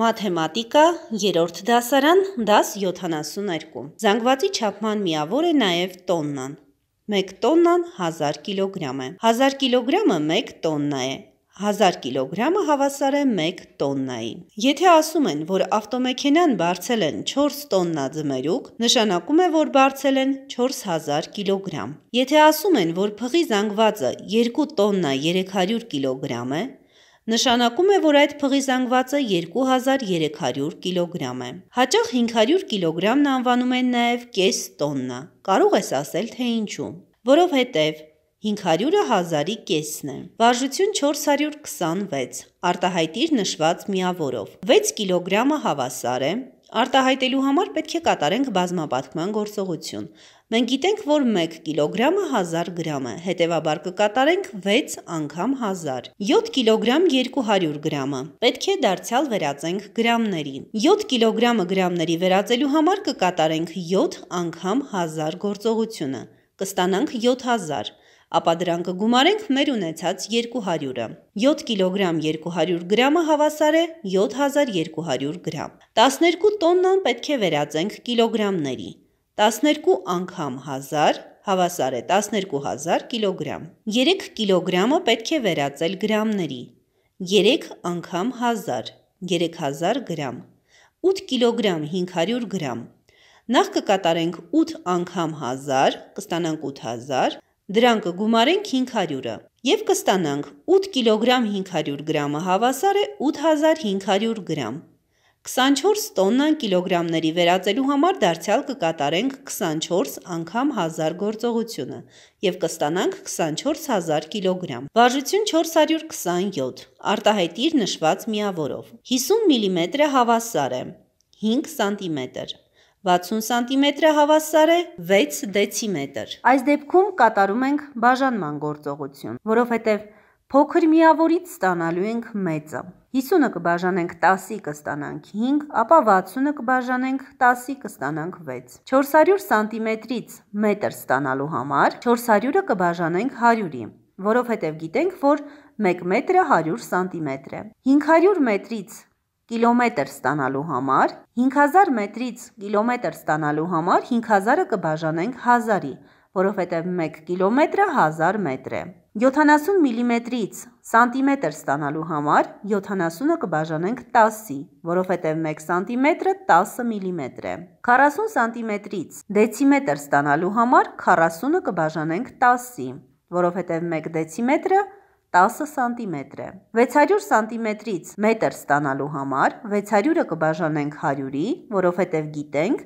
Մաթեմատիկա, երորդ դասարան, դաս 72։ Զանգվածի չապման միավոր է նաև տոննան։ Մեկ տոննան 1000 կիլոգրամ է։ 1000 կիլոգրամը մեկ տոննա է։ 1000 կիլոգրամը հավասար է 1 տոննային։ Եթե ասում են, որ ավտոմեքենան բարձել են 4 տոննա ձմերուկ, նշանակում է, որ բարձել են 4000 կիլոգրամ։ Եթե ասում են, որ փղի զանգվածը 2 տոննա 300 կիլոգրամ է, Նշանակում է, որ այդ փղի զանգվածը 2300 կիլոգրամ է։ Հաճախ 500 կիլոգրամն անվանում են նաև կես տոննա։ Կարող ես ասել, թե ինչու։ Որովհետև 500-ը 1000-ի կեսն է։ Վարժություն 426, արտահայտիր նշված միավորով։ 6 կիլոգրամը հավասար է Արտահայտելու համար պետք է կատարենք բազմապատկման գործողություն։ Մենք գիտենք, որ 1 կիլոգրամը 1000 գրամ է, հետևաբար կկատարենք 6 անգամ 1000։ 7 կիլոգրամ 200 գրամը։ Պետք է դարձյալ վերածենք գրամների։ 7 կիլոգրամը գրամների վերածելու համար կկատարենք 7 անգամ 1000 գործողությունը։ Կստանանք 7000 ապա դրան կգումարենք մեր ունեցած 200-ը։ 7 կիլոգրամ 200 գրամը հավասար է 7200 գրամ։ 12 տոննան պետք է վերածենք կիլոգրամների։ 12 անգամ 1000 հավասար է 12000 կիլոգրամ։ 3 կիլոգրամը պետք է վերածել գրամների։ 3 անգամ 1000 3000 գրամ։ 8 կիլոգրամ 500 գրամ։ Նախ կկատարենք 8 անգամ 1000, կստանանք 8000, Դրան կգումարենք 500-ը եւ կստանանք 8 կիլոգրամ 500 գրամը հավասար է 8500 գրամ։ 24 տոննան կիլոգրամների վերածելու համար դարձյալ կկատարենք 24 անգամ 1000 գործողությունը եւ կստանանք 24000 կիլոգրամ։ Վարժություն 427։ Արտահայտիր նշված միավորով։ 50 մմ-ը հավասար է 5 սանտիմետր։ 60 սանտիմետրը հավասար է 6 դեցիմետր։ Այս դեպքում կատարում ենք բաժանման գործողություն, որովհետև փոքր միավորից ստանալու ենք մեծը։ 50-ը կբաժանենք 10-ի կստանանք 5, ապա 60-ը կբաժանենք 10-ի կստանանք 6։ 400 սանտիմետրից մետր ստանալու համար 400-ը կբաժանենք 100-ի, որովհետև գիտենք, որ 1 մետրը 100 սանտիմետր է։ 500 մետրից կիլոմետր ստանալու համար 5000 մետրից կիլոմետր ստանալու համար 5000-ը կբաժանենք 1000-ի, որովհետև 1 կիլոմետրը 1000 մետր է։ 70 մմ-ից սանտիմետր ստանալու համար 70-ը կբաժանենք 10-ի, որովհետև 1 սանտիմետրը 10 մմ է։ 40 սանտիմետրից դեցիմետր ստանալու համար 40-ը կբաժանենք 10-ի, որովհետև 1 դեցիմետրը 10 10 սանտիմետր է։ 600 սանտիմետրից մետր ստանալու համար 600-ը կբաժանենք 100-ի, որովհետև գիտենք,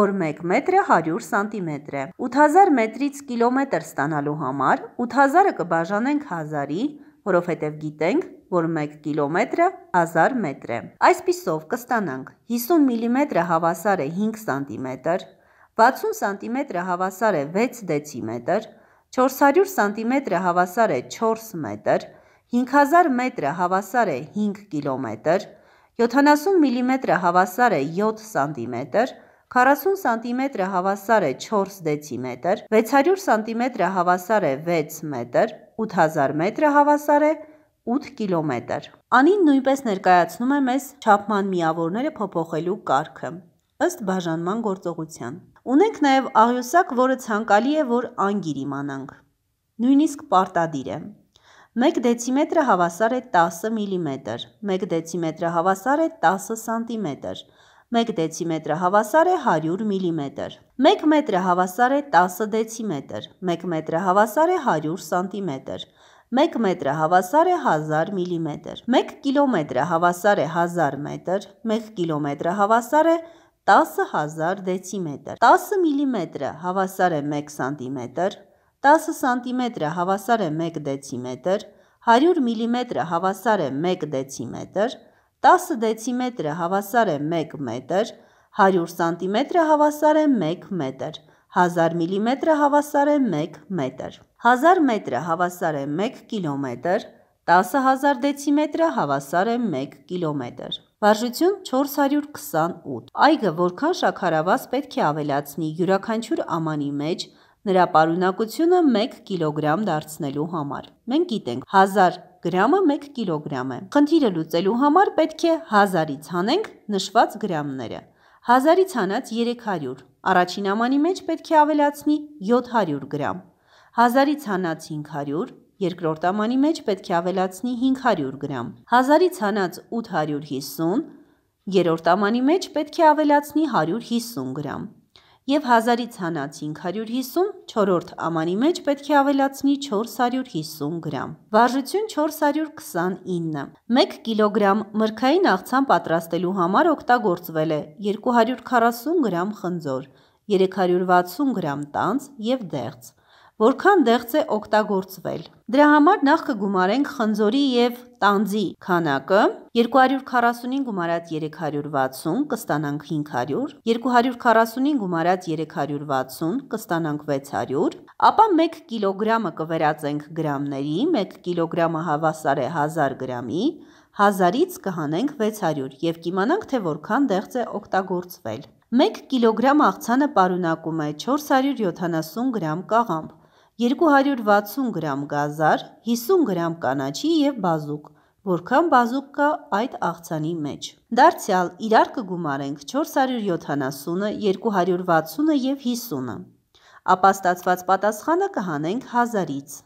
որ 1 մետրը 100 սանտիմետր է։ 8000 մետրից կիլոմետր ստանալու համար 8000-ը կբաժանենք 1000-ի, որովհետև գիտենք, որ 1 կիլոմետրը 1000 մետր է։ Այսպիսով կստանանք 50 մմ-ը հավասար է 5 սանտիմետր, 60 սանտիմետրը հավասար է 6 դեցիմետր, 400 սանտիմետրը հավասար է 4 մետր, 5000 մետրը հավասար է 5 կիլոմետր, 70 միլիմետրը հավասար է 7 սանտիմետր, 40 սանտիմետրը հավասար է 4 դեցիմետր, 600 սանտիմետրը հավասար է 6 մետր, 8000 մետրը հավասար է 8 կիլոմետր։ Անին նույնպես ներկայացնում է մեզ չափման միավորները փոփոխելու կարգը ըստ բաժանման գործողության։ Ունենք նաև աղյուսակ, որը ցանկալի է, որ անգիր իմանանք։ Նույնիսկ պարտադիր է։ 1 դեցիմետրը հավասար է 10 միլիմետր, 1 դեցիմետրը հավասար է 10 սանտիմետր, 1 դեցիմետրը հավասար է 100 միլիմետր։ 1 մետրը հավասար է 10 դեցիմետր, 1 մետրը հավասար է 100 սանտիմետր, 1 մետրը հավասար է 1000 միլիմետր, 1 կիլոմետրը հավասար է 1000 մետր, 1 կիլոմետրը հավասար է 1000 10000 դեցիմետր։ 10 մմ-ը հավասար է 1 սմ, 10 սմ-ը հավասար է 1 դեցիմետր, 100 մմ-ը հավասար է 1 դեցիմետր, 10 դեցիմետրը հավասար է 1 մետր, 100 սանտիմետրը հավասար է 1 մետր, 1000 միլիմետրը հավասար է 1 մետր, 1000 մետրը հավասար է 1 կիլոմետր, 10000 դեցիմետրը հավասար է 1 կիլոմետր։ Վարժություն 428։ Այգը որքան շաքարավազ պետք է ավելացնի յուրաքանչյուր ամանի մեջ նրա պարունակությունը 1 կիլոգրամ դարձնելու համար։ Մենք գիտենք 1000 գրամը 1 կիլոգրամ է։ Խնդիրը լուծելու համար պետք է 1000-ից հանենք նշված գրամները։ 1000-ից հանած 300։ Առաջին ամանի մեջ պետք է ավելացնի 700 գրամ։ 1000-ից հանած 500, երկրորդ ամանի մեջ պետք է ավելացնի 500 գրամ, 1000-ից հանած 850, երրորդ ամանի մեջ պետք է ավելացնի 150 գրամ և 1000-ից հանած 550, չորորդ ամանի մեջ պետք է ավելացնի 450 գրամ։ Վարժություն 429։ 1 կիլոգրամ մրգային աղցան պատրաստելու համար օգտագործվել է 240 գրամ խնձոր, 360 գրամ տանց և դեղց, որքան դեղց է օգտագործվել։ Դրա համար նախ կգումարենք խնձորի եւ տանձի քանակը 245 գումարած 360 կստանանք 500, 245 գումարած 360 կստանանք 600, ապա 1 կիլոգրամը կվերածենք գրամների, 1 կիլոգրամը հավասար է 1000 գրամի, 1000-ից կհանենք 600 եւ կիմանանք թե որքան դեղց է օգտագործվել։ 1 կիլոգրամ աղցանը պարունակում է 470 գրամ կաղամբ, 260 գրամ գազար, 50 գրամ կանաչի և բազուկ, որքան բազուկ կա այդ աղցանի մեջ։ Դարձյալ իրար կգումարենք 470-ը, 260-ը և 50-ը, ապա ստացված պատասխանը կհանենք 1000-ից։